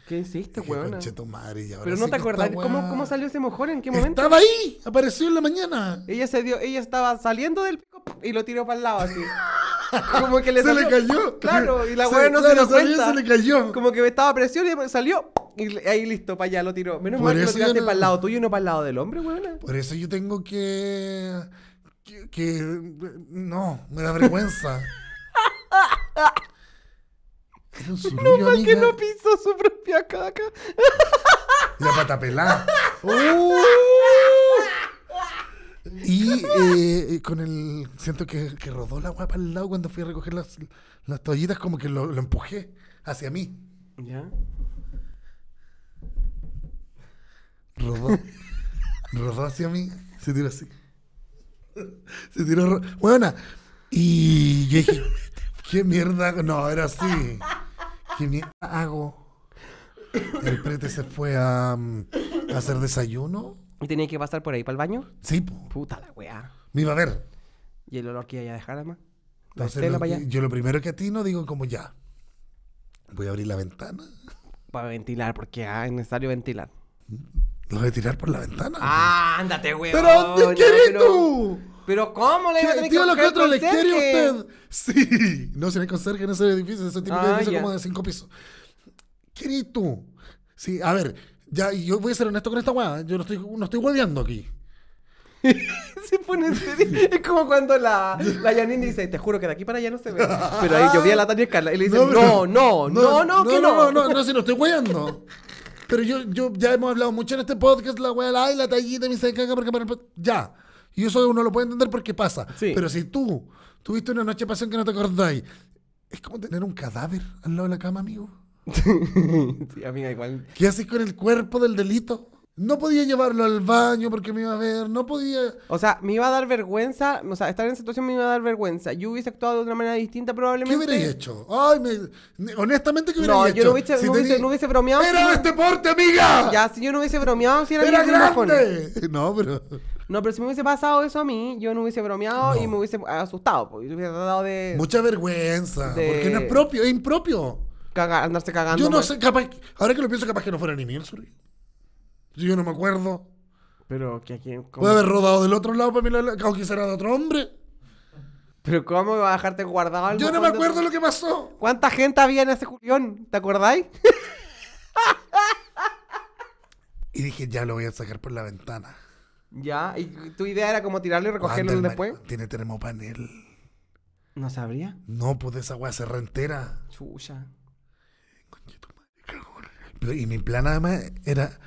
¿Qué hiciste, weón? Tu madre, Pero no te acordás, ¿cómo, ¿cómo, salió ese mojón? ¿En qué momento? Estaba ahí, apareció en la mañana. Ella se dio, ella estaba saliendo del pico y lo tiró para el lado así. Como que le Se le cayó. Claro, y la weón no se dio cuenta. Se le cayó. Como que estaba presión y salió y ahí listo, para allá lo tiró. Menos mal que lo tiraste para el lado tuyo y no para el lado del hombre, weón. Por eso yo tengo que. que. no, me da vergüenza. Menos mal no, que no pisó su propia caca. La pata pelada. Uh. Eh, y con el. Siento que, que rodó la guapa al lado cuando fui a recoger las, las toallitas, como que lo, lo empujé hacia mí. ¿Ya? rodó. rodó hacia mí, se tiró así. Se tiró. ¡Buena! y yo dije, ¿qué mierda No, era así. ¿Qué mierda hago? El prete se fue a, mm, hacer desayuno. ¿Y tenía que pasar por ahí para el baño? Sí, Puta la weá. Me iba a ver. ¿Y el olor que iba a dejar, además? Entonces, yo lo primero que atino digo como ya. Voy a abrir la ventana. Para ventilar, porque ah, es necesario ventilar. Mm. Lo a tirar por la ventana. Ah, ándate, güey. Pero ¿dónde oh, tú? Pero, ¿cómo le iba a tener que lo que otro le quiere usted? Sí. No, si no hay conserje en ese edificio, ese tipo de ah, edificio como de cinco pisos. ¿Quieres tú? Sí, a ver, ya, yo voy a ser honesto con esta weá. Yo no estoy, no aquí. se pone serio. Es como cuando la, Janine dice, te juro que de aquí para allá no se ve. Pero ahí yo vi a la Tania Escarla y le dice, no, no, no, no, no, no, no, no, no. No, no, no, no, no, no no, no pero yo, yo ya hemos hablado mucho en este podcast, la weá, la, la tallita, me se caga porque para Ya. Y eso uno lo puede entender porque pasa. Pero si tú tuviste una noche de pasión que no te acordáis, es como tener un cadáver al lado de la cama, amigo. sí, da igual. ¿Qué haces con el cuerpo del delito? No podía llevarlo al baño porque me iba a ver, no podía... O sea, me iba a dar vergüenza, o sea, estar en esa situación me iba a dar vergüenza. Yo hubiese actuado de una manera distinta probablemente. ¿Qué hubiera hecho? Ay, me... honestamente, ¿qué hubiera no, hecho? no, yo no, hubiese, bromeado. ¡Era si... este porte, amiga! Ya, si yo no hubiese bromeado, si era, era grande. No, pero... No, pero si me hubiese pasado eso a mí, yo no hubiese bromeado y me hubiese asustado, porque hubiese tratado de... Mucha vergüenza, porque no es propio, es impropio. andarse cagando. Yo no sé, capaz... Ahora que lo pienso, capaz que no fuera ni miel pues yo no me acuerdo. Pero que aquí. Puede haber rodado del otro lado para mirar la... o será de otro hombre. Pero ¿cómo me va a dejarte guardado algo? Yo no me acuerdo lo que pasó. ¿Cuánta gente había en ese Julión? ¿Te acordáis? y dije, ya lo voy a sacar por la ventana. Ya, y tu idea era como tirarlo y recogerlo después. Tiene termopanel. ¿No sabría? No, pues esa weá se entera. Chucha. y mi plan además era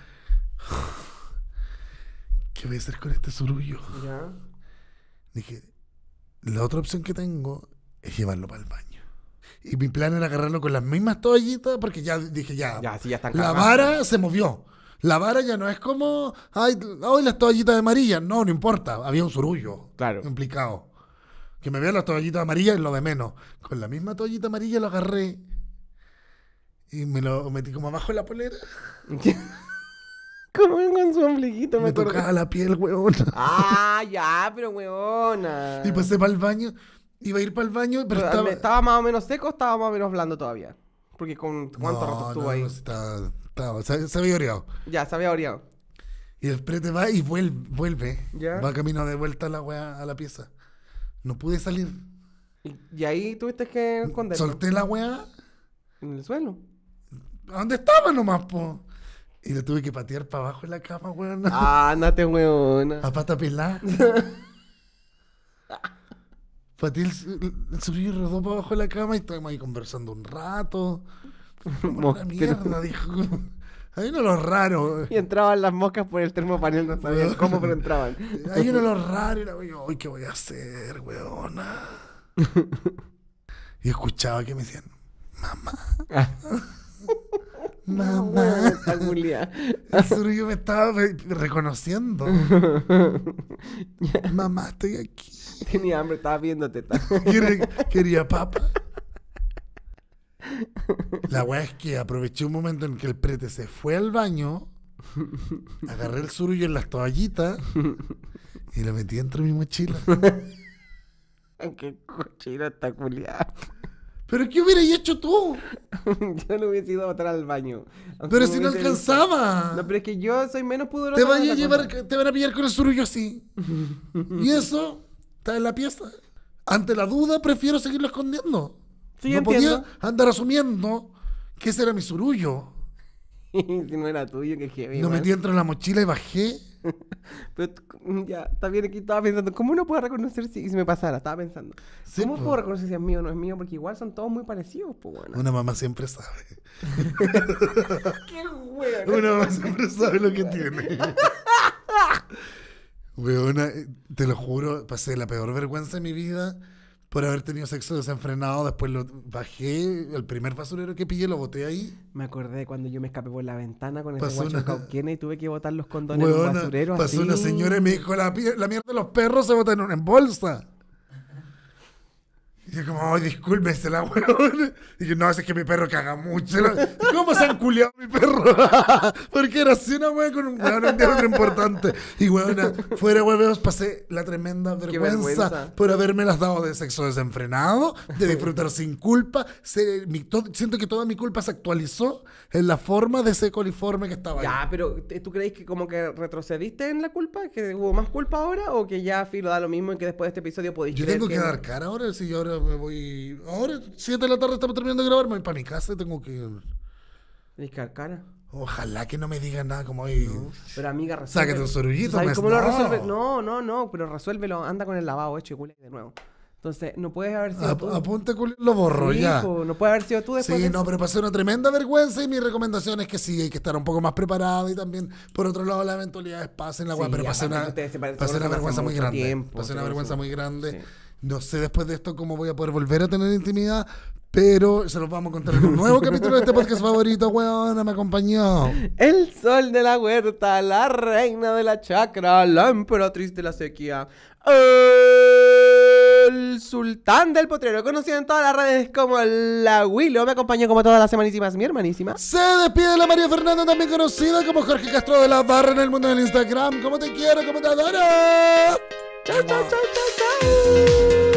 ¿Qué voy a hacer con este surullo? Ya. Dije, la otra opción que tengo es llevarlo para el baño. Y mi plan era agarrarlo con las mismas toallitas porque ya dije, ya. la vara se movió. La vara ya no es como, ay, hoy las toallitas de No, no importa. Había un surullo claro. implicado. Que me vean las toallitas amarillas es lo de menos. Con la misma toallita amarilla lo agarré y me lo metí como abajo en la polera. vengo con su ombliguito, me, tocaba la piel, weón. Ah, ya, pero weona. Y pasé pues para el baño, iba a ir para el baño, pero, estaba... estaba... más o menos seco, estaba más o menos blando todavía. Porque con cuánto rato estuvo no, ahí. Estaba, estaba, se, se había oreado. Ya, se había oreado. Y después te va y vuelve. Va camino de vuelta a la weá, a la pieza. No pude salir. ¿Y, ahí tuviste que esconderlo? Solté la wea En el suelo. dónde estaba nomás, po? Y le tuve que patear para abajo de la cama, weón. Ah, andate, weón. A pata pelada. Pateé el, el y rodó para abajo de la cama y estábamos ahí conversando un rato. Una mierda, dijo. Hay uno de los raros. Y entraban las moscas por el termopanel, no sabía cómo, pero entraban. Hay uno de los raros y la weón, uy, ¿qué voy a hacer, weona? y escuchaba que me decían, mamá. Mamá. está El yo me estaba reconociendo. Mamá, estoy aquí. Tenía hambre, estaba viéndote. quería, quería papa. La weá es que aproveché un momento en que el prete se fue al baño, agarré el surullo en las toallitas y lo metí entre mi mochila. ¡Qué cochina está culiada! ¿Pero qué hubieras hecho tú? yo no hubiese ido a botar al baño. Pero si no alcanzaba. No, pero es que yo soy menos pudoroso. Te van a llevar, a pillar con el surullo así. y eso está en la pieza. Ante la duda prefiero seguirlo escondiendo. Sí, no podía andar asumiendo que ese era mi surullo. si no era tuyo, que heavy. Lo metí dentro de la mochila y bajé Pero mm, ya, está bien, aquí estaba pensando, ¿cómo uno puede reconocer si, se me pasara? Estaba pensando, ¿cómo puedo reconocer si es mío o no es mío? Porque igual son todos muy parecidos, pues bueno. Una mamá siempre sabe. ¡Qué Una mamá siempre sabe lo que tiene. Weona, eh, te lo juro, pasé la peor vergüenza de mi vida por haber tenido sexo desenfrenado. Después lo bajé. El primer basurero que pillé lo boté ahí. Me acordé cuando yo me escapé por la ventana con ese guacho una... cauquena y tuve que botar los condones en un basurero. Pasó una señora y me dijo: la, mierda de los perros se botan en una bolsa. Y dije, como, oh, la weón. Y yo no, es que mi perro caga mucho. ¿Cómo se han culiado mi perro? Porque era así una weón con un weón importante. Y weón, fuera huevos pasé la tremenda vergüenza, por haberme las dado de sexo desenfrenado, de disfrutar sin culpa. Se, siento que toda mi culpa se actualizó en la forma de ese coliforme que estaba Ya, pero ¿tú crees que como que retrocediste en la culpa? ¿Que hubo más culpa ahora? ¿O que ya, filo, da lo mismo y que después de este episodio podéis Yo tengo que, dar cara ahora si yo ahora me voy. Ahora, 7 de la tarde estamos terminando de grabar, me voy para mi casa y tengo que. Discar cara. Ojalá que no me digan nada como hoy. pero amiga, resuelve. Sácate un sorullito, pues, lo No, no, no, pero resuélvelo. Anda con el lavado hecho y culé de nuevo. Entonces, no puedes haber sido Ap tú. Apunte culé, lo borro ya. Hijo, no puede haber sido tú después. Sí, no, pero pasé una tremenda vergüenza y mi recomendación es que sí, hay que estar un poco más preparado y también, por otro lado, las eventualidades pasen la sí, pero pasé una, pasé una vergüenza muy grande. pasé una vergüenza muy grande. No sé después de esto cómo voy a poder volver a tener intimidad, pero se los vamos a contar en un nuevo capítulo de este podcast favorito, weón. Me acompañó. El sol de la huerta, la reina de la chacra, la emperatriz de la sequía. El sultán del potrero, conocido en todas las redes como la Willow, me acompañó como todas las semanísimas, mi hermanísima. Se despide la María Fernanda, también conocida como Jorge Castro de la Barra en el mundo del Instagram. ¿Cómo te quiero? ¿Cómo te adoro? 走走走走走。